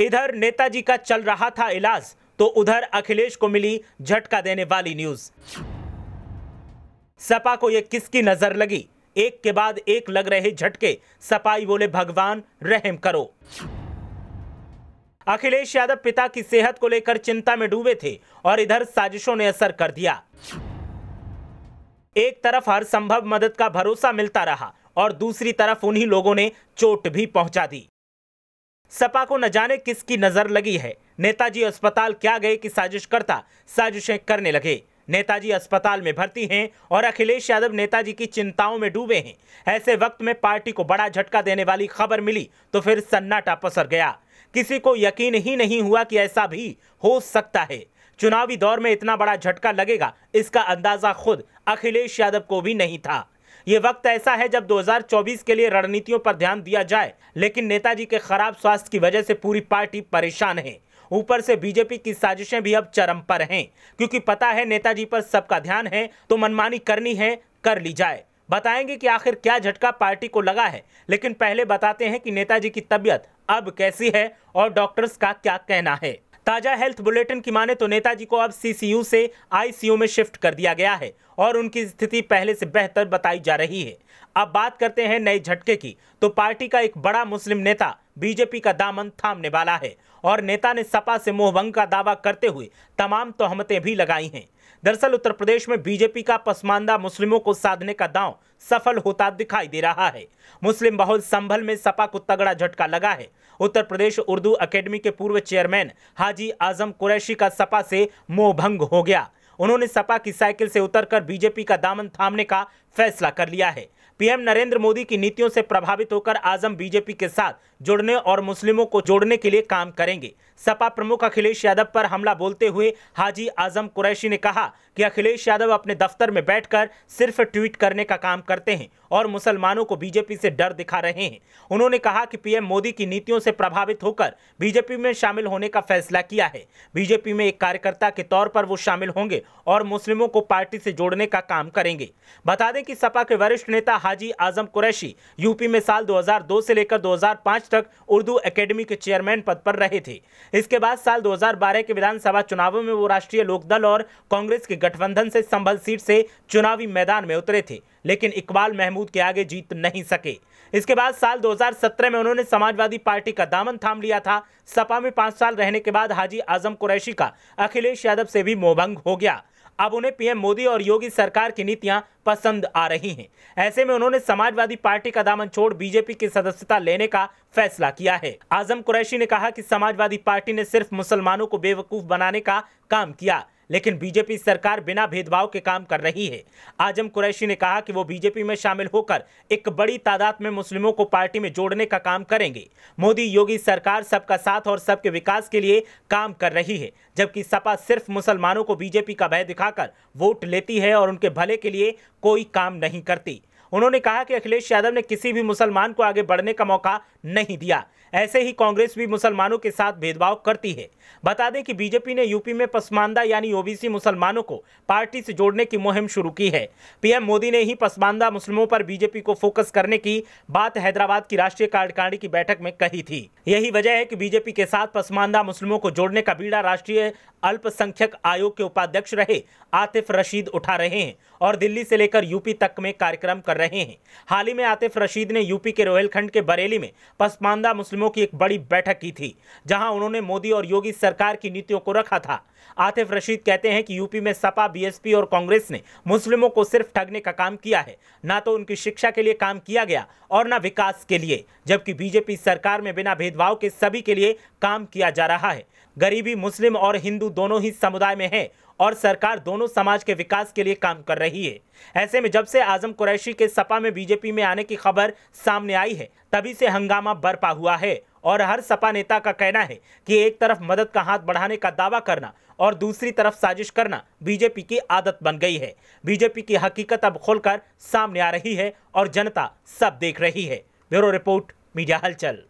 इधर नेताजी का चल रहा था इलाज तो उधर अखिलेश को मिली झटका देने वाली न्यूज सपा को यह किसकी नजर लगी एक के बाद एक लग रहे झटके सपाई बोले भगवान रहम करो अखिलेश यादव पिता की सेहत को लेकर चिंता में डूबे थे और इधर साजिशों ने असर कर दिया एक तरफ हर संभव मदद का भरोसा मिलता रहा और दूसरी तरफ उन्हीं लोगों ने चोट भी पहुंचा दी सपा को न जाने किसकी नजर लगी है नेताजी अस्पताल क्या गए कि साजिशकर्ता साजिशें करने लगे नेताजी अस्पताल में भर्ती हैं और अखिलेश यादव नेताजी की चिंताओं में डूबे हैं ऐसे वक्त में पार्टी को बड़ा झटका देने वाली खबर मिली तो फिर सन्नाटा पसर गया किसी को यकीन ही नहीं हुआ कि ऐसा भी हो सकता है चुनावी दौर में इतना बड़ा झटका लगेगा इसका अंदाजा खुद अखिलेश यादव को भी नहीं था ये वक्त ऐसा है जब 2024 के लिए रणनीतियों पर ध्यान दिया जाए लेकिन नेताजी के खराब स्वास्थ्य की वजह से पूरी पार्टी परेशान है ऊपर से बीजेपी की साजिशें भी अब चरम पर हैं क्योंकि पता है नेताजी पर सबका ध्यान है तो मनमानी करनी है कर ली जाए बताएंगे कि आखिर क्या झटका पार्टी को लगा है लेकिन पहले बताते हैं कि नेताजी की तबीयत अब कैसी है और डॉक्टर्स का क्या कहना है ताज़ा हेल्थ बुलेटिन की माने तो नेताजी को अब सीसीयू से आईसीयू में शिफ्ट कर दिया गया है और उनकी स्थिति पहले से बेहतर बताई जा रही है अब बात करते हैं नए झटके की तो पार्टी का एक बड़ा मुस्लिम नेता बीजेपी का दामन थामने वाला है और नेता ने सपा से मोहभंग का दावा करते हुए तमाम तोहमतें भी लगाई हैं दरअसल उत्तर प्रदेश में बीजेपी का पसमानदा मुस्लिमों को साधने का दांव सफल होता दिखाई दे रहा है मुस्लिम बहुल संभल में सपा को तगड़ा झटका लगा है उत्तर प्रदेश उर्दू अकेडमी के पूर्व चेयरमैन हाजी आजम कुरैशी का सपा से मोहभंग हो गया उन्होंने सपा की साइकिल से उतरकर बीजेपी का दामन थामने का फैसला कर लिया है पीएम नरेंद्र मोदी की नीतियों से प्रभावित होकर आजम बीजेपी के साथ जुड़ने और मुस्लिमों को जोड़ने के लिए काम करेंगे सपा प्रमुख अखिलेश यादव पर हमला बोलते हुए हाजी आजम कुरैशी ने कहा कि अखिलेश यादव अपने दफ्तर में बैठकर सिर्फ ट्वीट करने का काम करते हैं और मुसलमानों को बीजेपी से डर दिखा रहे हैं उन्होंने कहा कि पीएम मोदी की नीतियों से प्रभावित होकर बीजेपी में शामिल होने का फैसला किया है बीजेपी में एक कार्यकर्ता के तौर पर वो शामिल होंगे और मुस्लिमों को पार्टी से जोड़ने का काम करेंगे बता दें कि सपा के वरिष्ठ नेता हाजी आजम कुरैशी यूपी में साल 2002 से लेकर 2005 तक उर्दू एकेडमी के चेयरमैन पद पर रहे थे इसके बाद साल 2012 के विधानसभा चुनावों में वो राष्ट्रीय लोकदल और कांग्रेस के गठबंधन से संभल सीट से चुनावी मैदान में उतरे थे लेकिन इकबाल महमूद के आगे जीत नहीं सके इसके बाद साल 2017 में उन्होंने समाजवादी पार्टी का दामन थाम लिया था सपा में पांच साल रहने के बाद हाजी आजम कुरैशी का अखिलेश यादव से भी मोहभंग हो गया अब उन्हें पीएम मोदी और योगी सरकार की नीतियां पसंद आ रही हैं ऐसे में उन्होंने समाजवादी पार्टी का दामन छोड़ बीजेपी की सदस्यता लेने का फैसला किया है आजम कुरैशी ने कहा कि समाजवादी पार्टी ने सिर्फ मुसलमानों को बेवकूफ बनाने का काम किया लेकिन बीजेपी सरकार बिना भेदभाव के काम कर रही है आजम कुरैशी ने कहा कि वो बीजेपी में शामिल होकर एक बड़ी तादाद में मुस्लिमों को पार्टी में जोड़ने का काम करेंगे मोदी योगी सरकार सबका साथ और सबके विकास के लिए काम कर रही है जबकि सपा सिर्फ मुसलमानों को बीजेपी का भय दिखाकर वोट लेती है और उनके भले के लिए कोई काम नहीं करती उन्होंने कहा कि अखिलेश यादव ने किसी भी मुसलमान को आगे बढ़ने का मौका नहीं दिया ऐसे ही कांग्रेस भी मुसलमानों के साथ भेदभाव करती है बता दें कि बीजेपी ने यूपी में पसमानदा यानी ओबीसी मुसलमानों को पार्टी से जोड़ने की मुहिम शुरू की है पीएम मोदी ने ही पसमानदा मुस्लिमों पर बीजेपी को फोकस करने की बात हैदराबाद की राष्ट्रीय कार्यकारिणी की बैठक में कही थी यही वजह है कि बीजेपी के साथ पसमानदा मुस्लिमों को जोड़ने का बीड़ा राष्ट्रीय अल्पसंख्यक आयोग के उपाध्यक्ष रहे आतिफ रशीद उठा रहे हैं और दिल्ली से लेकर यूपी तक में कार्यक्रम कर रहे हैं हाल ही में आतिफ रशीद ने यूपी के रोहिलखंड के बरेली में पसमानदा मुस्लिमों की एक बड़ी बैठक की थी जहां उन्होंने मोदी और योगी सरकार की नीतियों को रखा था आतिफ रशीद कहते हैं कि यूपी में सपा बीएसपी और कांग्रेस ने मुस्लिमों को सिर्फ ठगने का काम किया है ना तो उनकी शिक्षा के लिए काम किया गया और ना विकास के लिए जबकि बीजेपी सरकार में बिना भेदभाव के सभी के लिए काम किया जा रहा है गरीबी मुस्लिम और हिंदू दोनों ही समुदाय में है और सरकार दोनों समाज के विकास के लिए काम कर रही है ऐसे में जब से आजम कुरैशी के सपा में बीजेपी में आने की खबर सामने आई है तभी से हंगामा बरपा हुआ है और हर सपा नेता का कहना है कि एक तरफ मदद का हाथ बढ़ाने का दावा करना और दूसरी तरफ साजिश करना बीजेपी की आदत बन गई है बीजेपी की हकीकत अब खुलकर सामने आ रही है और जनता सब देख रही है ब्यूरो रिपोर्ट मीडिया हलचल